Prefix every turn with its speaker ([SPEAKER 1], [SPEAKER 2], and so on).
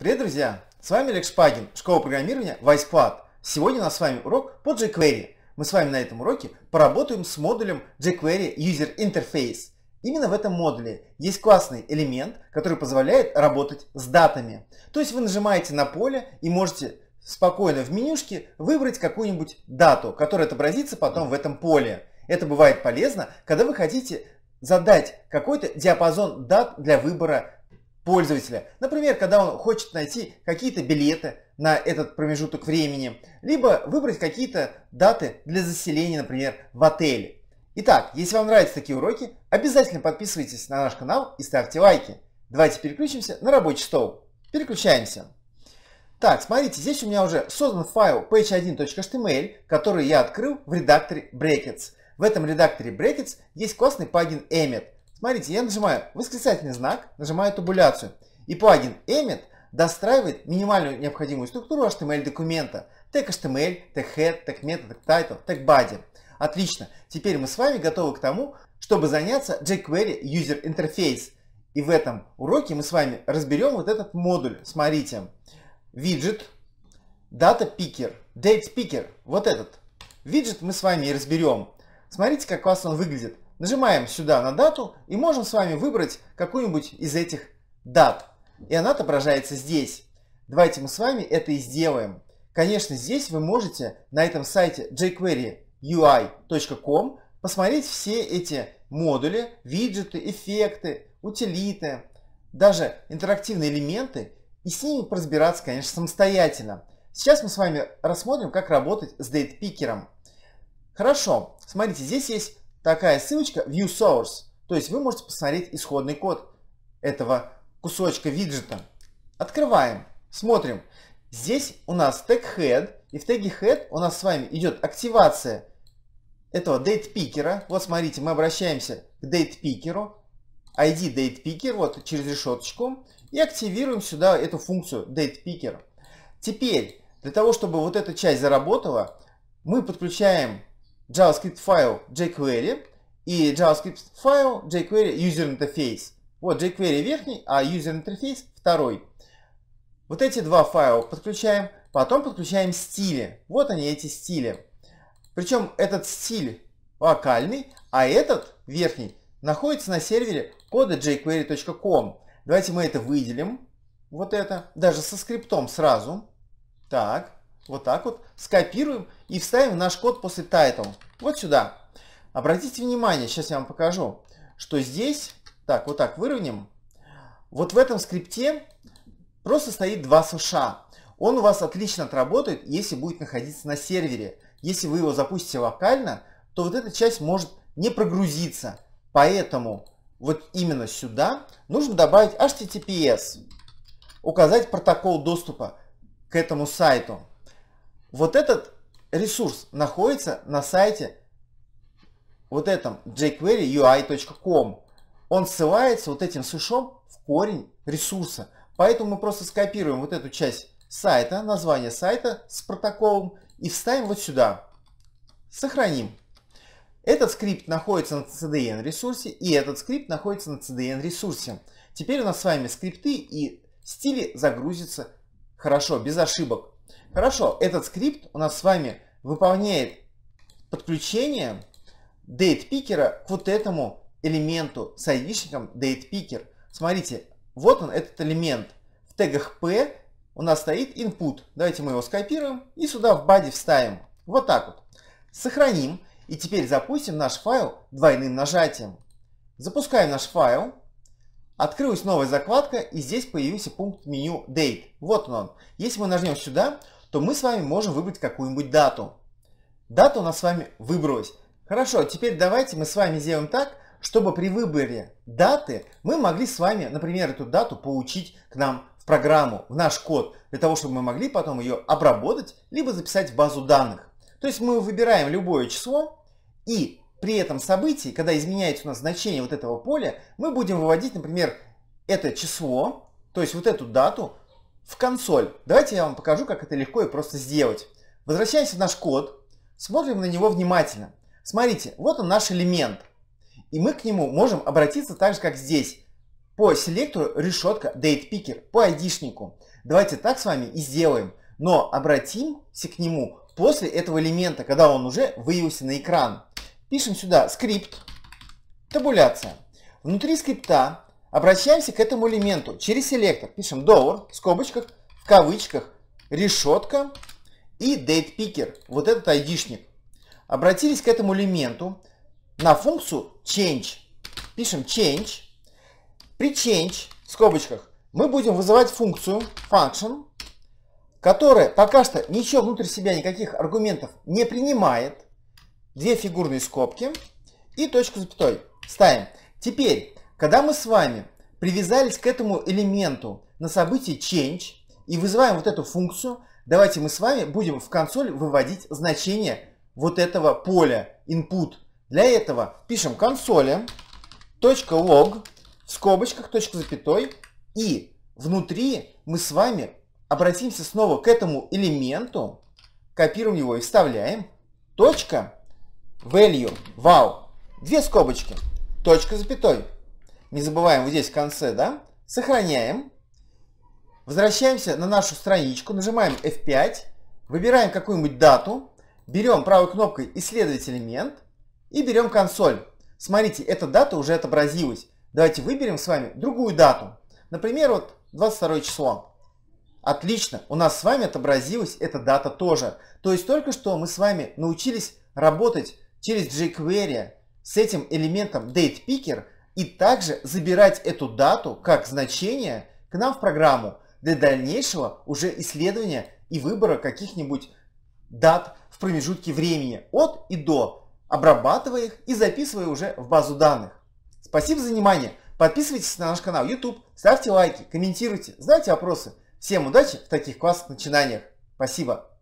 [SPEAKER 1] Привет, друзья! С вами Олег Шпагин, школа программирования WisePad. Сегодня у нас с вами урок по jQuery. Мы с вами на этом уроке поработаем с модулем jQuery User Interface. Именно в этом модуле есть классный элемент, который позволяет работать с датами. То есть вы нажимаете на поле и можете спокойно в менюшке выбрать какую-нибудь дату, которая отобразится потом в этом поле. Это бывает полезно, когда вы хотите задать какой-то диапазон дат для выбора пользователя. Например, когда он хочет найти какие-то билеты на этот промежуток времени, либо выбрать какие-то даты для заселения, например, в отеле. Итак, если вам нравятся такие уроки, обязательно подписывайтесь на наш канал и ставьте лайки. Давайте переключимся на рабочий стол. Переключаемся. Так, смотрите, здесь у меня уже создан файл page1.html, который я открыл в редакторе Brackets. В этом редакторе Brackets есть классный плагин Emmet. Смотрите, я нажимаю восклицательный знак, нажимаю табуляцию. И плагин Emmet достраивает минимальную необходимую структуру HTML документа. Tag HTML, tag head, tag meta, tag title, tag body. Отлично. Теперь мы с вами готовы к тому, чтобы заняться jQuery User Interface. И в этом уроке мы с вами разберем вот этот модуль. Смотрите. Виджет, Data Picker, Date Picker. Вот этот. Виджет мы с вами и разберем. Смотрите, как классно он выглядит. Нажимаем сюда на дату и можем с вами выбрать какую-нибудь из этих дат. И она отображается здесь. Давайте мы с вами это и сделаем. Конечно, здесь вы можете на этом сайте jQueryui.com посмотреть все эти модули, виджеты, эффекты, утилиты, даже интерактивные элементы и с ними разбираться, конечно, самостоятельно. Сейчас мы с вами рассмотрим, как работать с дейтпикером. Хорошо, смотрите, здесь есть такая ссылочка View Source. То есть вы можете посмотреть исходный код этого кусочка виджета. Открываем, смотрим. Здесь у нас тег head, и в теге head у нас с вами идет активация этого дейтпикера. Вот смотрите, мы обращаемся к дейтпикеру, ID datepicker, вот через решеточку, и активируем сюда эту функцию datepicker. Теперь, для того, чтобы вот эта часть заработала, мы подключаем JavaScript файл jQuery и JavaScript файл jQuery user interface. Вот jQuery верхний, а user interface второй. Вот эти два файла подключаем, потом подключаем стили. Вот они, эти стили. Причем этот стиль локальный, а этот верхний находится на сервере кода jQuery.com. Давайте мы это выделим. Вот это. Даже со скриптом сразу. Так вот так вот, скопируем и вставим наш код после title. Вот сюда. Обратите внимание, сейчас я вам покажу, что здесь, так, вот так выровняем. Вот в этом скрипте просто стоит два США. Он у вас отлично отработает, если будет находиться на сервере. Если вы его запустите локально, то вот эта часть может не прогрузиться. Поэтому вот именно сюда нужно добавить HTTPS, указать протокол доступа к этому сайту. Вот этот ресурс находится на сайте вот этом jQueryui.com. Он ссылается вот этим сушом в корень ресурса. Поэтому мы просто скопируем вот эту часть сайта, название сайта с протоколом и вставим вот сюда. Сохраним. Этот скрипт находится на CDN ресурсе и этот скрипт находится на CDN ресурсе. Теперь у нас с вами скрипты и стили загрузятся хорошо, без ошибок. Хорошо, этот скрипт у нас с вами выполняет подключение дейтпикера к вот этому элементу с айдишником datePicker. Смотрите, вот он, этот элемент. В тегах P у нас стоит input. Давайте мы его скопируем и сюда в body вставим. Вот так вот. Сохраним. И теперь запустим наш файл двойным нажатием. Запускаем наш файл. Открылась новая закладка, и здесь появился пункт меню Date. Вот он. Если мы нажмем сюда, то мы с вами можем выбрать какую-нибудь дату. Дата у нас с вами выбралась. Хорошо, теперь давайте мы с вами сделаем так, чтобы при выборе даты мы могли с вами, например, эту дату получить к нам в программу, в наш код, для того, чтобы мы могли потом ее обработать, либо записать в базу данных. То есть мы выбираем любое число и при этом событии, когда изменяется у нас значение вот этого поля, мы будем выводить, например, это число, то есть вот эту дату, в консоль. Давайте я вам покажу, как это легко и просто сделать. Возвращаемся в наш код, смотрим на него внимательно. Смотрите, вот он наш элемент. И мы к нему можем обратиться так же, как здесь. По селектору решетка DatePicker, по ID-шнику. Давайте так с вами и сделаем. Но обратимся к нему после этого элемента, когда он уже выявился на экран. Пишем сюда скрипт, табуляция. Внутри скрипта обращаемся к этому элементу через селектор. Пишем door, в скобочках, в кавычках, решетка и date picker, вот этот айдишник. Обратились к этому элементу на функцию change. Пишем change. При change, в скобочках, мы будем вызывать функцию function, которая пока что ничего внутрь себя, никаких аргументов не принимает – две фигурные скобки и точку запятой. Ставим. Теперь, когда мы с вами привязались к этому элементу на событие change и вызываем вот эту функцию, давайте мы с вами будем в консоль выводить значение вот этого поля input. Для этого пишем консоли .log в скобочках, точка запятой, и внутри мы с вами обратимся снова к этому элементу, копируем его и вставляем, точка, value, вау, две скобочки, точка запятой. Не забываем вот здесь в конце, да? Сохраняем. Возвращаемся на нашу страничку, нажимаем F5, выбираем какую-нибудь дату, берем правой кнопкой «Исследовать элемент» и берем консоль. Смотрите, эта дата уже отобразилась. Давайте выберем с вами другую дату. Например, вот 22 число. Отлично, у нас с вами отобразилась эта дата тоже. То есть только что мы с вами научились работать через jQuery с этим элементом DatePicker и также забирать эту дату как значение к нам в программу для дальнейшего уже исследования и выбора каких-нибудь дат в промежутке времени от и до, обрабатывая их и записывая уже в базу данных. Спасибо за внимание. Подписывайтесь на наш канал YouTube, ставьте лайки, комментируйте, задайте вопросы. Всем удачи в таких классных начинаниях. Спасибо.